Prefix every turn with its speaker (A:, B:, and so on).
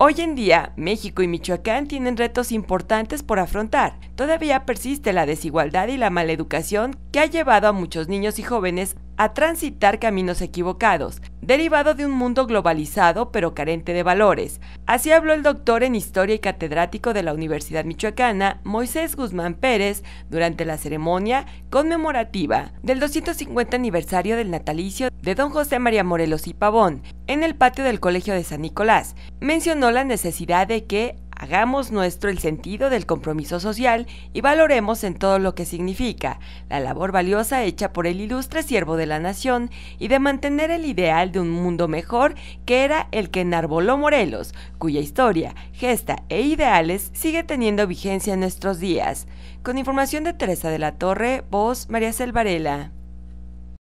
A: Hoy en día, México y Michoacán tienen retos importantes por afrontar. Todavía persiste la desigualdad y la maleducación que ha llevado a muchos niños y jóvenes a transitar caminos equivocados, derivado de un mundo globalizado pero carente de valores. Así habló el doctor en historia y catedrático de la Universidad Michoacana, Moisés Guzmán Pérez, durante la ceremonia conmemorativa del 250 aniversario del natalicio de don José María Morelos y Pavón, en el patio del Colegio de San Nicolás. Mencionó la necesidad de que Hagamos nuestro el sentido del compromiso social y valoremos en todo lo que significa la labor valiosa hecha por el ilustre siervo de la nación y de mantener el ideal de un mundo mejor que era el que enarboló Morelos, cuya historia, gesta e ideales sigue teniendo vigencia en nuestros días. Con información de Teresa de la Torre, voz María Selvarela.